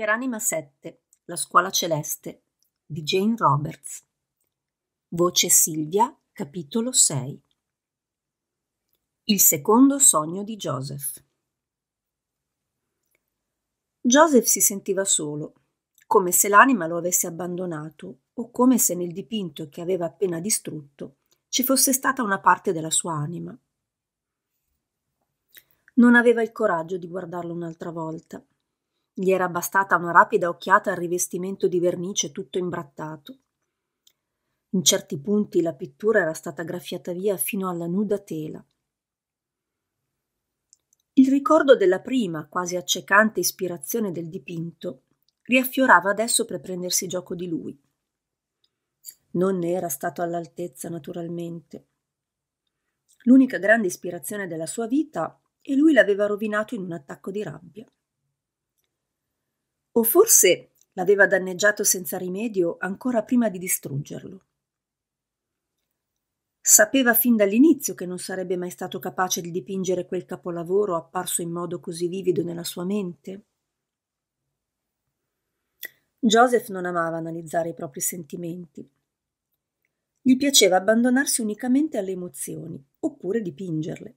Per Anima 7, La scuola celeste di Jane Roberts. Voce Silvia, capitolo 6. Il secondo sogno di Joseph. Joseph si sentiva solo, come se l'anima lo avesse abbandonato o come se nel dipinto che aveva appena distrutto ci fosse stata una parte della sua anima. Non aveva il coraggio di guardarlo un'altra volta gli era bastata una rapida occhiata al rivestimento di vernice tutto imbrattato. In certi punti la pittura era stata graffiata via fino alla nuda tela. Il ricordo della prima, quasi accecante ispirazione del dipinto riaffiorava adesso per prendersi gioco di lui. Non ne era stato all'altezza, naturalmente. L'unica grande ispirazione della sua vita e lui l'aveva rovinato in un attacco di rabbia. O forse l'aveva danneggiato senza rimedio ancora prima di distruggerlo. Sapeva fin dall'inizio che non sarebbe mai stato capace di dipingere quel capolavoro apparso in modo così vivido nella sua mente. Joseph non amava analizzare i propri sentimenti. Gli piaceva abbandonarsi unicamente alle emozioni, oppure dipingerle.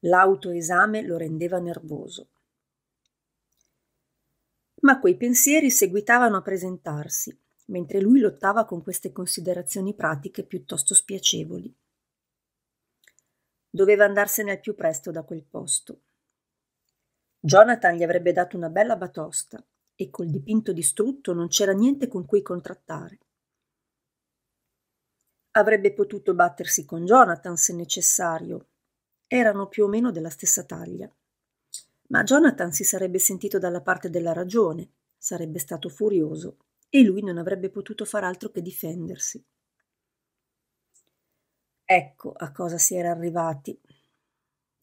L'autoesame lo rendeva nervoso. Ma quei pensieri seguitavano a presentarsi, mentre lui lottava con queste considerazioni pratiche piuttosto spiacevoli. Doveva andarsene al più presto da quel posto. Jonathan gli avrebbe dato una bella batosta e col dipinto distrutto non c'era niente con cui contrattare. Avrebbe potuto battersi con Jonathan se necessario. Erano più o meno della stessa taglia ma Jonathan si sarebbe sentito dalla parte della ragione, sarebbe stato furioso e lui non avrebbe potuto far altro che difendersi. Ecco a cosa si era arrivati.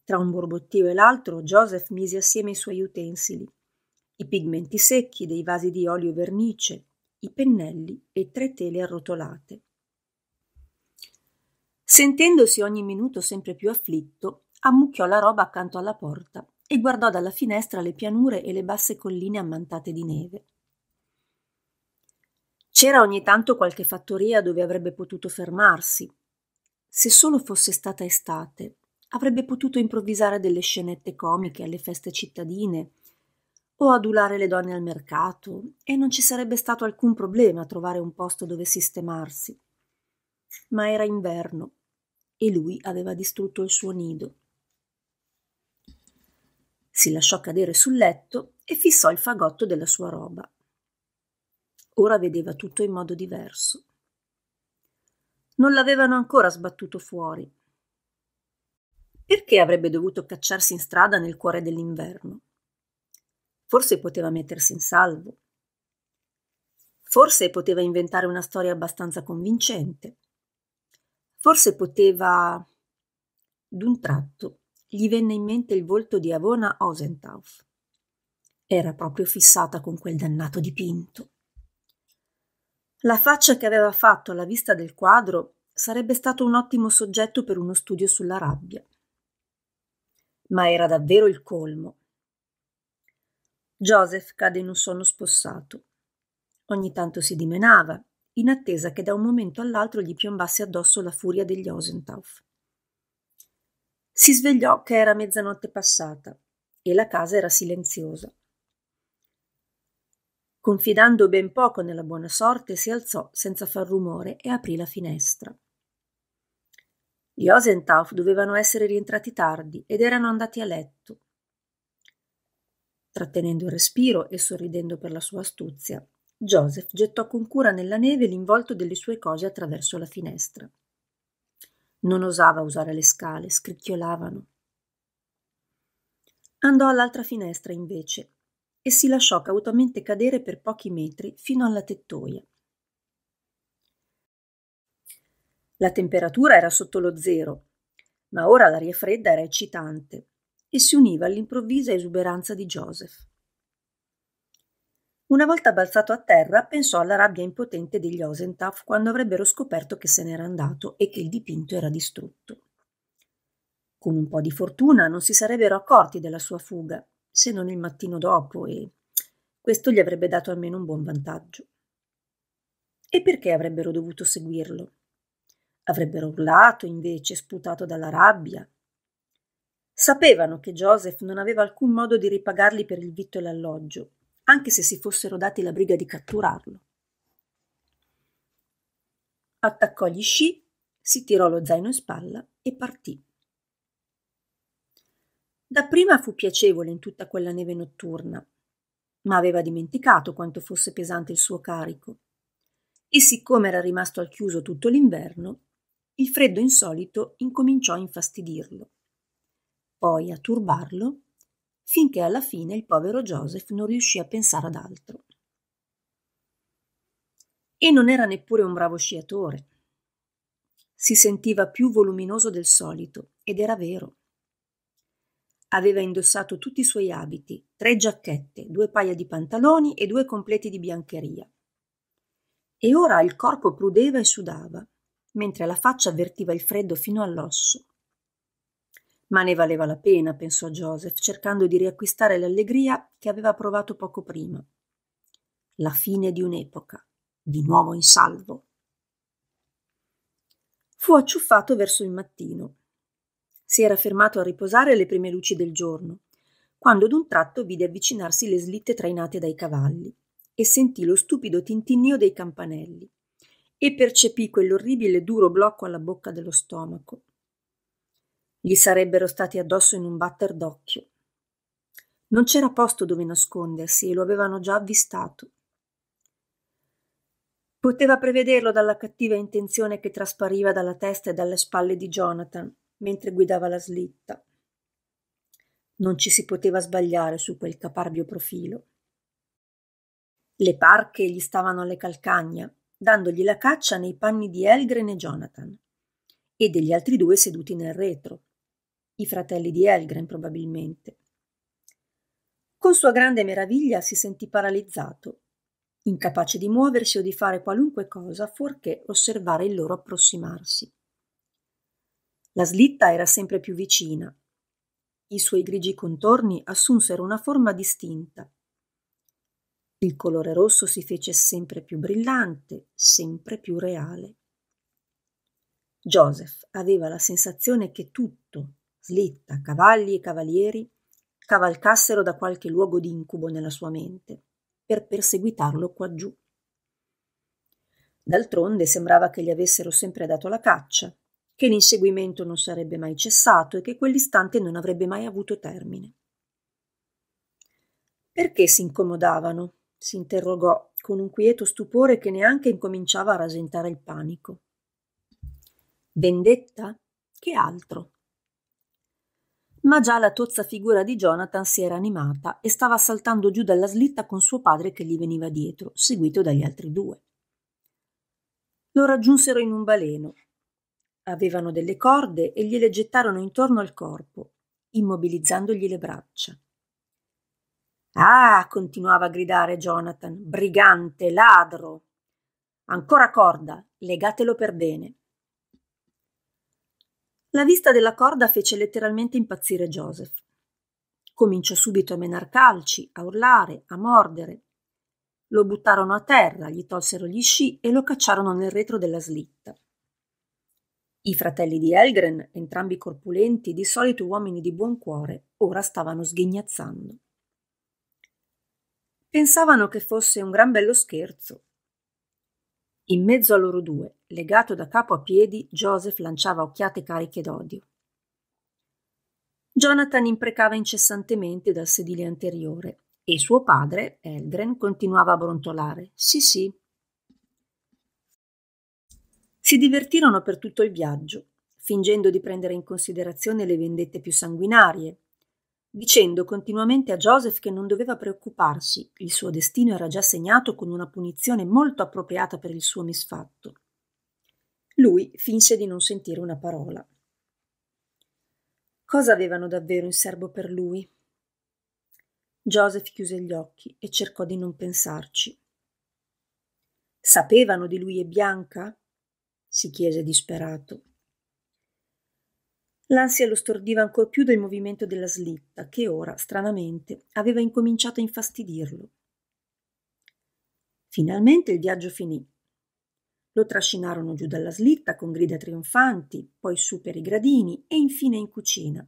Tra un borbottio e l'altro, Joseph mise assieme i suoi utensili, i pigmenti secchi dei vasi di olio e vernice, i pennelli e tre tele arrotolate. Sentendosi ogni minuto sempre più afflitto, ammucchiò la roba accanto alla porta e guardò dalla finestra le pianure e le basse colline ammantate di neve. C'era ogni tanto qualche fattoria dove avrebbe potuto fermarsi. Se solo fosse stata estate, avrebbe potuto improvvisare delle scenette comiche alle feste cittadine o adulare le donne al mercato e non ci sarebbe stato alcun problema a trovare un posto dove sistemarsi. Ma era inverno e lui aveva distrutto il suo nido si lasciò cadere sul letto e fissò il fagotto della sua roba. Ora vedeva tutto in modo diverso. Non l'avevano ancora sbattuto fuori. Perché avrebbe dovuto cacciarsi in strada nel cuore dell'inverno? Forse poteva mettersi in salvo. Forse poteva inventare una storia abbastanza convincente. Forse poteva... D'un tratto gli venne in mente il volto di Avona Osentauf. Era proprio fissata con quel dannato dipinto. La faccia che aveva fatto alla vista del quadro sarebbe stato un ottimo soggetto per uno studio sulla rabbia. Ma era davvero il colmo. Joseph cade in un sonno spossato. Ogni tanto si dimenava, in attesa che da un momento all'altro gli piombasse addosso la furia degli Osentauf. Si svegliò che era mezzanotte passata e la casa era silenziosa. Confidando ben poco nella buona sorte, si alzò senza far rumore e aprì la finestra. Gli Osentauf dovevano essere rientrati tardi ed erano andati a letto. Trattenendo il respiro e sorridendo per la sua astuzia, Joseph gettò con cura nella neve l'involto delle sue cose attraverso la finestra. Non osava usare le scale, scricchiolavano. Andò all'altra finestra invece e si lasciò cautamente cadere per pochi metri fino alla tettoia. La temperatura era sotto lo zero, ma ora l'aria fredda era eccitante e si univa all'improvvisa esuberanza di Joseph. Una volta balzato a terra, pensò alla rabbia impotente degli Osentaf quando avrebbero scoperto che se n'era andato e che il dipinto era distrutto. Con un po' di fortuna non si sarebbero accorti della sua fuga, se non il mattino dopo, e questo gli avrebbe dato almeno un buon vantaggio. E perché avrebbero dovuto seguirlo? Avrebbero urlato, invece, sputato dalla rabbia. Sapevano che Joseph non aveva alcun modo di ripagarli per il vitto e l'alloggio, anche se si fossero dati la briga di catturarlo. Attaccò gli sci, si tirò lo zaino in spalla e partì. Dapprima fu piacevole in tutta quella neve notturna, ma aveva dimenticato quanto fosse pesante il suo carico. E siccome era rimasto al chiuso tutto l'inverno, il freddo insolito incominciò a infastidirlo, poi a turbarlo finché alla fine il povero Joseph non riuscì a pensare ad altro. E non era neppure un bravo sciatore. Si sentiva più voluminoso del solito, ed era vero. Aveva indossato tutti i suoi abiti, tre giacchette, due paia di pantaloni e due completi di biancheria. E ora il corpo prudeva e sudava, mentre la faccia avvertiva il freddo fino all'osso. Ma ne valeva la pena, pensò Joseph, cercando di riacquistare l'allegria che aveva provato poco prima. La fine di un'epoca, di nuovo in salvo. Fu acciuffato verso il mattino. Si era fermato a riposare alle prime luci del giorno, quando d'un tratto vide avvicinarsi le slitte trainate dai cavalli e sentì lo stupido tintinnio dei campanelli e percepì quell'orribile duro blocco alla bocca dello stomaco gli sarebbero stati addosso in un batter d'occhio. Non c'era posto dove nascondersi e lo avevano già avvistato. Poteva prevederlo dalla cattiva intenzione che traspariva dalla testa e dalle spalle di Jonathan mentre guidava la slitta. Non ci si poteva sbagliare su quel caparbio profilo. Le parche gli stavano alle calcagna, dandogli la caccia nei panni di Elgren e Jonathan, e degli altri due seduti nel retro, i fratelli di Elgren probabilmente. Con sua grande meraviglia si sentì paralizzato, incapace di muoversi o di fare qualunque cosa fuorché osservare il loro approssimarsi. La slitta era sempre più vicina. I suoi grigi contorni assunsero una forma distinta. Il colore rosso si fece sempre più brillante, sempre più reale. Joseph aveva la sensazione che tutto, slitta, cavalli e cavalieri cavalcassero da qualche luogo di incubo nella sua mente per perseguitarlo quaggiù. D'altronde sembrava che gli avessero sempre dato la caccia, che l'inseguimento non sarebbe mai cessato e che quell'istante non avrebbe mai avuto termine. Perché si incomodavano? si interrogò con un quieto stupore che neanche incominciava a rasentare il panico. Vendetta? Che altro? ma già la tozza figura di Jonathan si era animata e stava saltando giù dalla slitta con suo padre che gli veniva dietro, seguito dagli altri due. Lo raggiunsero in un baleno. Avevano delle corde e gliele gettarono intorno al corpo, immobilizzandogli le braccia. Ah, continuava a gridare Jonathan, brigante, ladro. Ancora corda, legatelo per bene. La vista della corda fece letteralmente impazzire Joseph. Cominciò subito a menar calci, a urlare, a mordere. Lo buttarono a terra, gli tolsero gli sci e lo cacciarono nel retro della slitta. I fratelli di Elgren, entrambi corpulenti, di solito uomini di buon cuore, ora stavano sghignazzando. Pensavano che fosse un gran bello scherzo. In mezzo a loro due, Legato da capo a piedi, Joseph lanciava occhiate cariche d'odio. Jonathan imprecava incessantemente dal sedile anteriore e suo padre, Eldren, continuava a brontolare. Sì, sì. Si divertirono per tutto il viaggio, fingendo di prendere in considerazione le vendette più sanguinarie, dicendo continuamente a Joseph che non doveva preoccuparsi, il suo destino era già segnato con una punizione molto appropriata per il suo misfatto. Lui finse di non sentire una parola. Cosa avevano davvero in serbo per lui? Joseph chiuse gli occhi e cercò di non pensarci. Sapevano di lui e Bianca? si chiese disperato. L'ansia lo stordiva ancor più del movimento della slitta, che ora, stranamente, aveva incominciato a infastidirlo. Finalmente il viaggio finì lo trascinarono giù dalla slitta con grida trionfanti, poi su per i gradini e infine in cucina,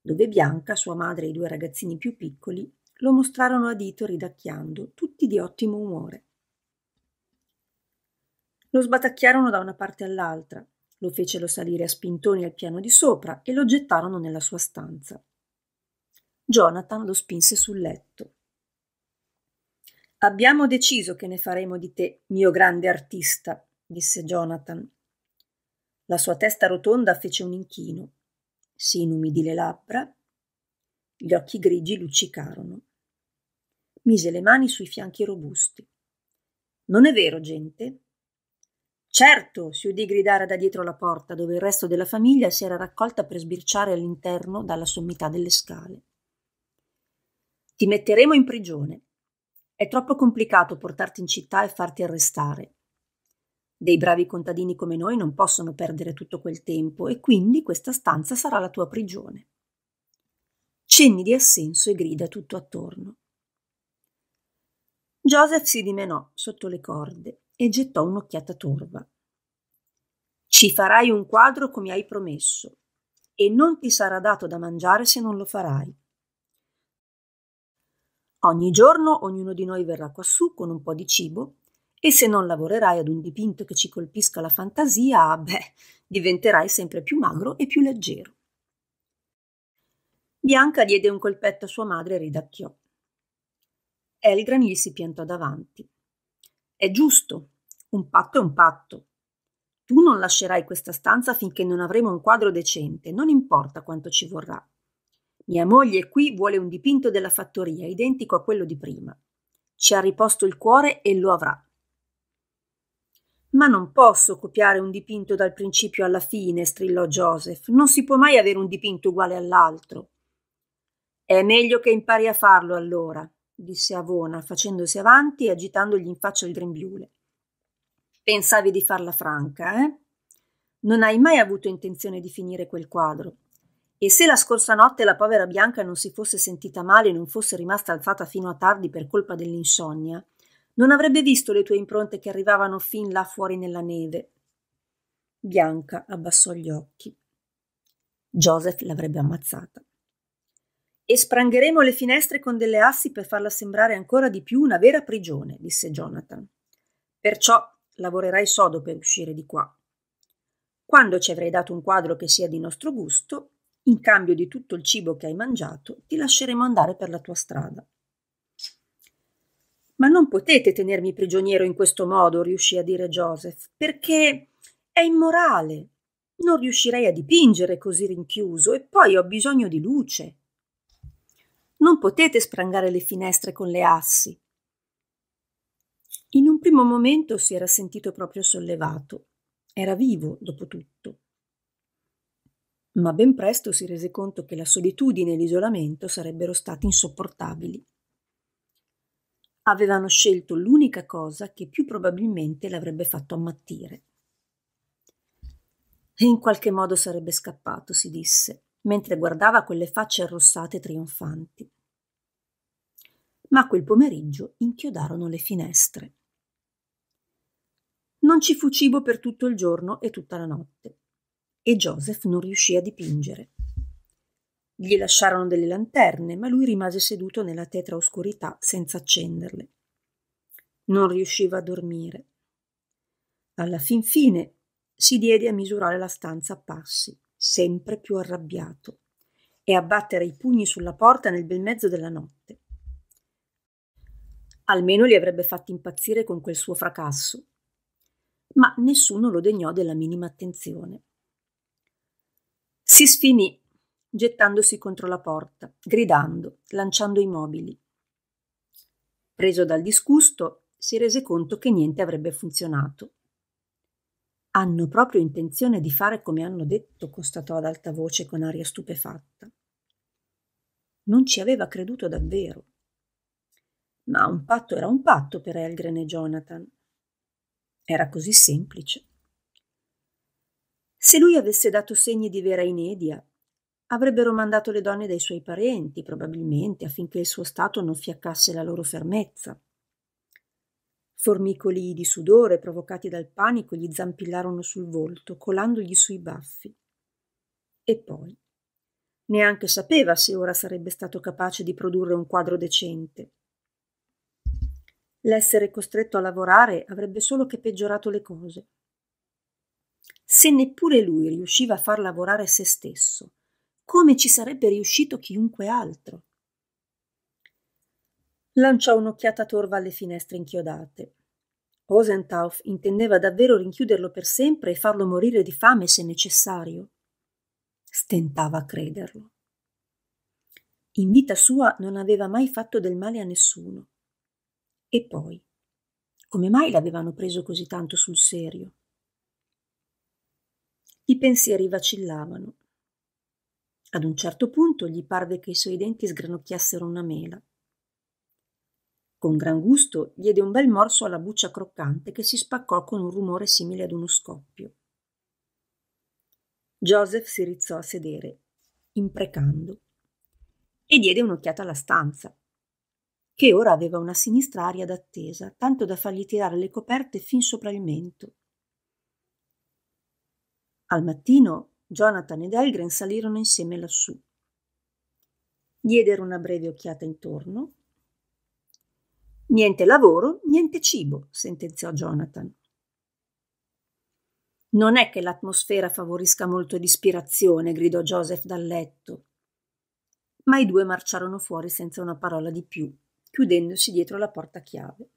dove Bianca, sua madre e i due ragazzini più piccoli lo mostrarono a dito ridacchiando, tutti di ottimo umore. Lo sbatacchiarono da una parte all'altra, lo fecero salire a spintoni al piano di sopra e lo gettarono nella sua stanza. Jonathan lo spinse sul letto. Abbiamo deciso che ne faremo di te, mio grande artista, disse Jonathan. La sua testa rotonda fece un inchino, si inumidì le labbra, gli occhi grigi luccicarono. Mise le mani sui fianchi robusti. Non è vero, gente? Certo, si udì gridare da dietro la porta, dove il resto della famiglia si era raccolta per sbirciare all'interno dalla sommità delle scale. Ti metteremo in prigione. È troppo complicato portarti in città e farti arrestare. Dei bravi contadini come noi non possono perdere tutto quel tempo e quindi questa stanza sarà la tua prigione. Cenni di assenso e grida tutto attorno. Joseph si dimenò sotto le corde e gettò un'occhiata torva. Ci farai un quadro come hai promesso, e non ti sarà dato da mangiare se non lo farai. Ogni giorno ognuno di noi verrà quassù con un po' di cibo e se non lavorerai ad un dipinto che ci colpisca la fantasia, beh, diventerai sempre più magro e più leggero. Bianca diede un colpetto a sua madre e ridacchiò. Elgran gli si piantò davanti. È giusto, un patto è un patto. Tu non lascerai questa stanza finché non avremo un quadro decente, non importa quanto ci vorrà. Mia moglie qui vuole un dipinto della fattoria identico a quello di prima. Ci ha riposto il cuore e lo avrà. Ma non posso copiare un dipinto dal principio alla fine, strillò Joseph. Non si può mai avere un dipinto uguale all'altro. È meglio che impari a farlo allora, disse Avona, facendosi avanti e agitandogli in faccia il grembiule. Pensavi di farla franca, eh? Non hai mai avuto intenzione di finire quel quadro. E se la scorsa notte la povera Bianca non si fosse sentita male e non fosse rimasta alzata fino a tardi per colpa dell'insonnia, non avrebbe visto le tue impronte che arrivavano fin là fuori nella neve. Bianca abbassò gli occhi. Joseph l'avrebbe ammazzata. E sprangheremo le finestre con delle assi per farla sembrare ancora di più una vera prigione, disse Jonathan. Perciò lavorerai sodo per uscire di qua. Quando ci avrai dato un quadro che sia di nostro gusto, in cambio di tutto il cibo che hai mangiato, ti lasceremo andare per la tua strada. Ma non potete tenermi prigioniero in questo modo, riuscì a dire Joseph, perché è immorale. Non riuscirei a dipingere così rinchiuso e poi ho bisogno di luce. Non potete sprangare le finestre con le assi. In un primo momento si era sentito proprio sollevato. Era vivo, dopo tutto. Ma ben presto si rese conto che la solitudine e l'isolamento sarebbero stati insopportabili avevano scelto l'unica cosa che più probabilmente l'avrebbe fatto ammattire. in qualche modo sarebbe scappato, si disse, mentre guardava quelle facce arrossate trionfanti. Ma quel pomeriggio inchiodarono le finestre. Non ci fu cibo per tutto il giorno e tutta la notte, e Joseph non riuscì a dipingere. Gli lasciarono delle lanterne, ma lui rimase seduto nella tetra oscurità senza accenderle. Non riusciva a dormire. Alla fin fine si diede a misurare la stanza a passi, sempre più arrabbiato, e a battere i pugni sulla porta nel bel mezzo della notte. Almeno li avrebbe fatti impazzire con quel suo fracasso. Ma nessuno lo degnò della minima attenzione. Si sfinì gettandosi contro la porta, gridando, lanciando i mobili. Preso dal disgusto, si rese conto che niente avrebbe funzionato. Hanno proprio intenzione di fare come hanno detto, constatò ad alta voce con aria stupefatta. Non ci aveva creduto davvero. Ma un patto era un patto per Elgren e Jonathan. Era così semplice. Se lui avesse dato segni di vera inedia, Avrebbero mandato le donne dai suoi parenti, probabilmente, affinché il suo stato non fiaccasse la loro fermezza. Formicoli di sudore provocati dal panico gli zampillarono sul volto, colandogli sui baffi. E poi neanche sapeva se ora sarebbe stato capace di produrre un quadro decente. L'essere costretto a lavorare avrebbe solo che peggiorato le cose. Se neppure lui riusciva a far lavorare se stesso, come ci sarebbe riuscito chiunque altro. Lanciò un'occhiata torva alle finestre inchiodate. Osentauf intendeva davvero rinchiuderlo per sempre e farlo morire di fame se necessario. Stentava a crederlo. In vita sua non aveva mai fatto del male a nessuno. E poi, come mai l'avevano preso così tanto sul serio? I pensieri vacillavano. Ad un certo punto gli parve che i suoi denti sgranocchiassero una mela. Con gran gusto diede un bel morso alla buccia croccante che si spaccò con un rumore simile ad uno scoppio. Joseph si rizzò a sedere, imprecando, e diede un'occhiata alla stanza, che ora aveva una sinistra aria d'attesa, tanto da fargli tirare le coperte fin sopra il mento. Al mattino Jonathan ed Elgren salirono insieme lassù. Diedero una breve occhiata intorno. Niente lavoro, niente cibo, sentenziò Jonathan. Non è che l'atmosfera favorisca molto l'ispirazione, gridò Joseph dal letto. Ma i due marciarono fuori senza una parola di più, chiudendosi dietro la porta chiave.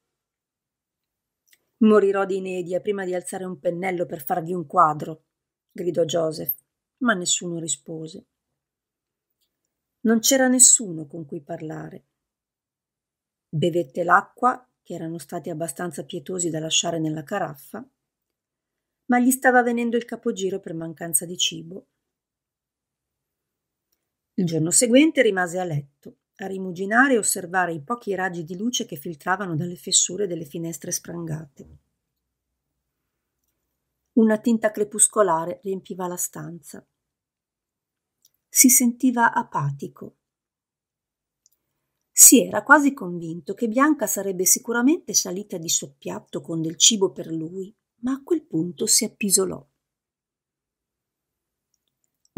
Morirò di inedia prima di alzare un pennello per farvi un quadro, gridò Joseph ma nessuno rispose. Non c'era nessuno con cui parlare. Bevette l'acqua, che erano stati abbastanza pietosi da lasciare nella caraffa, ma gli stava venendo il capogiro per mancanza di cibo. Il giorno seguente rimase a letto, a rimuginare e osservare i pochi raggi di luce che filtravano dalle fessure delle finestre sprangate. Una tinta crepuscolare riempiva la stanza. Si sentiva apatico. Si era quasi convinto che Bianca sarebbe sicuramente salita di soppiatto con del cibo per lui, ma a quel punto si appisolò.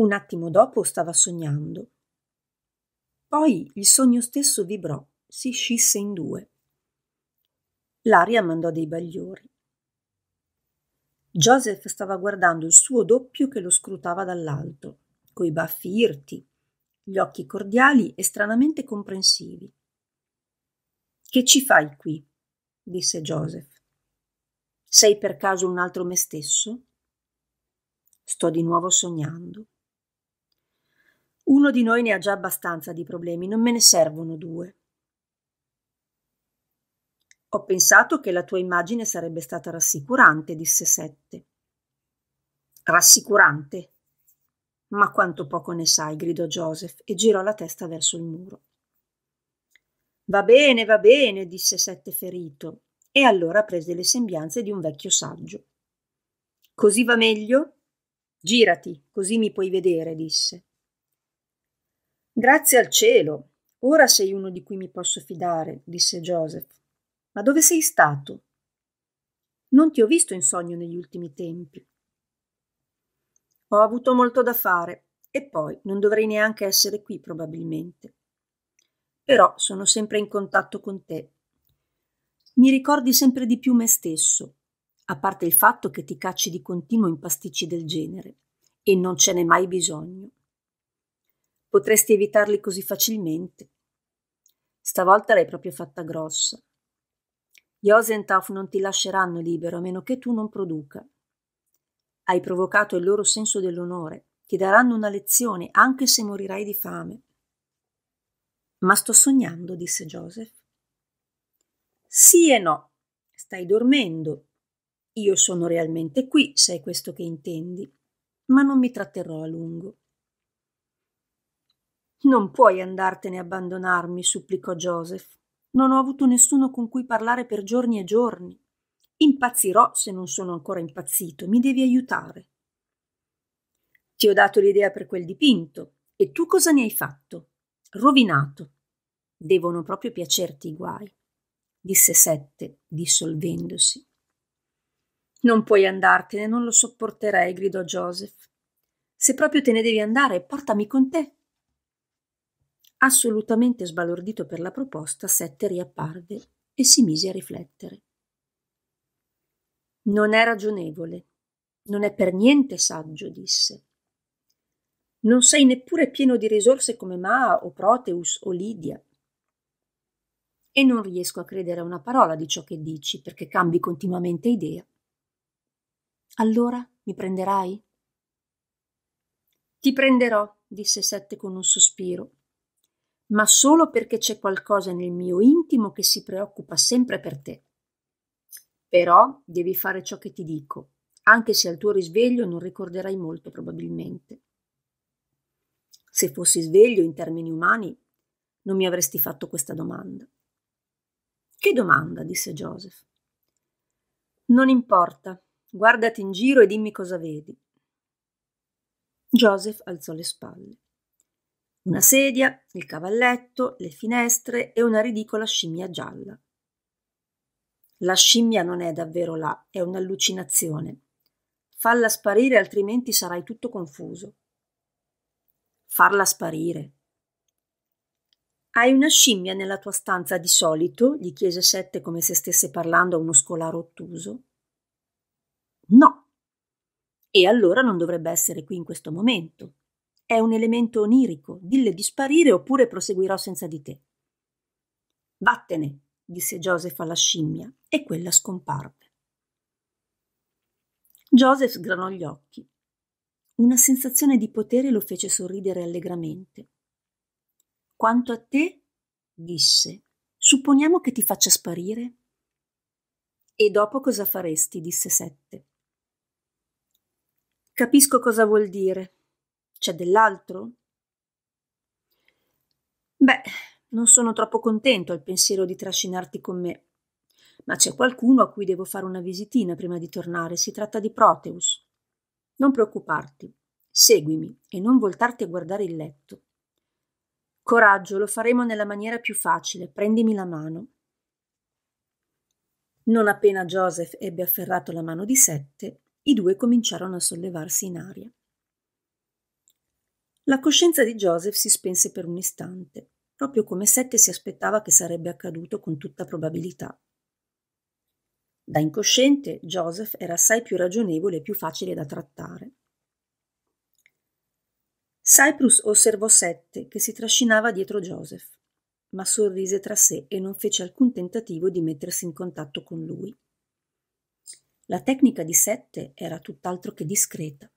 Un attimo dopo stava sognando. Poi il sogno stesso vibrò, si scisse in due. L'aria mandò dei bagliori. Joseph stava guardando il suo doppio che lo scrutava dall'alto, coi baffi irti, gli occhi cordiali e stranamente comprensivi. Che ci fai qui? disse Joseph. Sei per caso un altro me stesso? Sto di nuovo sognando. Uno di noi ne ha già abbastanza di problemi, non me ne servono due. Ho pensato che la tua immagine sarebbe stata rassicurante, disse Sette. Rassicurante? Ma quanto poco ne sai, gridò Joseph e girò la testa verso il muro. Va bene, va bene, disse Sette ferito, e allora prese le sembianze di un vecchio saggio. Così va meglio? Girati, così mi puoi vedere, disse. Grazie al cielo, ora sei uno di cui mi posso fidare, disse Joseph. Ma dove sei stato? Non ti ho visto in sogno negli ultimi tempi. Ho avuto molto da fare e poi non dovrei neanche essere qui probabilmente. Però sono sempre in contatto con te. Mi ricordi sempre di più me stesso, a parte il fatto che ti cacci di continuo in pasticci del genere e non ce n'è mai bisogno. Potresti evitarli così facilmente. Stavolta l'hai proprio fatta grossa. Gli Osentaf non ti lasceranno libero a meno che tu non produca. Hai provocato il loro senso dell'onore. Ti daranno una lezione, anche se morirai di fame. Ma sto sognando, disse Joseph. Sì e no. Stai dormendo. Io sono realmente qui, se è questo che intendi, ma non mi tratterrò a lungo. Non puoi andartene abbandonarmi, supplicò Joseph. Non ho avuto nessuno con cui parlare per giorni e giorni. Impazzirò se non sono ancora impazzito, mi devi aiutare. Ti ho dato l'idea per quel dipinto e tu cosa ne hai fatto? Rovinato. Devono proprio piacerti i guai, disse Sette, dissolvendosi. Non puoi andartene, non lo sopporterei, gridò Joseph. Se proprio te ne devi andare, portami con te. Assolutamente sbalordito per la proposta, Sette riapparve e si mise a riflettere. Non è ragionevole, non è per niente saggio, disse. Non sei neppure pieno di risorse come Maa o Proteus o Lidia. E non riesco a credere a una parola di ciò che dici, perché cambi continuamente idea. Allora mi prenderai? Ti prenderò, disse Sette con un sospiro ma solo perché c'è qualcosa nel mio intimo che si preoccupa sempre per te. Però devi fare ciò che ti dico, anche se al tuo risveglio non ricorderai molto probabilmente. Se fossi sveglio in termini umani, non mi avresti fatto questa domanda. Che domanda? disse Joseph. Non importa, guardati in giro e dimmi cosa vedi. Joseph alzò le spalle una sedia, il cavalletto, le finestre e una ridicola scimmia gialla. La scimmia non è davvero là, è un'allucinazione. Falla sparire altrimenti sarai tutto confuso. Farla sparire. Hai una scimmia nella tua stanza di solito? gli chiese Sette come se stesse parlando a uno scolaro ottuso. No. E allora non dovrebbe essere qui in questo momento. È un elemento onirico, dille di sparire oppure proseguirò senza di te. Vattene, disse Joseph alla scimmia, e quella scomparve. Joseph sgranò gli occhi. Una sensazione di potere lo fece sorridere allegramente. Quanto a te, disse, supponiamo che ti faccia sparire? E dopo cosa faresti? disse Sette. Capisco cosa vuol dire, c'è dell'altro? Beh, non sono troppo contento al pensiero di trascinarti con me, ma c'è qualcuno a cui devo fare una visitina prima di tornare. Si tratta di Proteus. Non preoccuparti, seguimi e non voltarti a guardare il letto. Coraggio, lo faremo nella maniera più facile. Prendimi la mano. Non appena Joseph ebbe afferrato la mano di Sette, i due cominciarono a sollevarsi in aria. La coscienza di Joseph si spense per un istante, proprio come Sette si aspettava che sarebbe accaduto con tutta probabilità. Da incosciente, Joseph era assai più ragionevole e più facile da trattare. Cyprus osservò Sette che si trascinava dietro Joseph, ma sorrise tra sé e non fece alcun tentativo di mettersi in contatto con lui. La tecnica di Sette era tutt'altro che discreta.